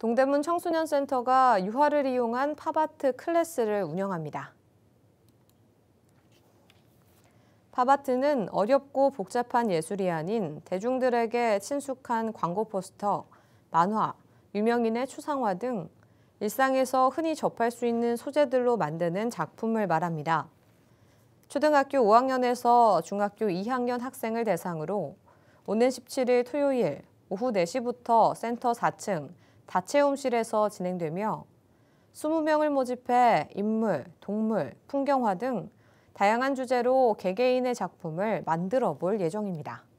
동대문 청소년센터가 유화를 이용한 팝아트 클래스를 운영합니다. 팝아트는 어렵고 복잡한 예술이 아닌 대중들에게 친숙한 광고 포스터, 만화, 유명인의 추상화 등 일상에서 흔히 접할 수 있는 소재들로 만드는 작품을 말합니다. 초등학교 5학년에서 중학교 2학년 학생을 대상으로 오는 17일 토요일 오후 4시부터 센터 4층 다채험실에서 진행되며 20명을 모집해 인물, 동물, 풍경화 등 다양한 주제로 개개인의 작품을 만들어 볼 예정입니다.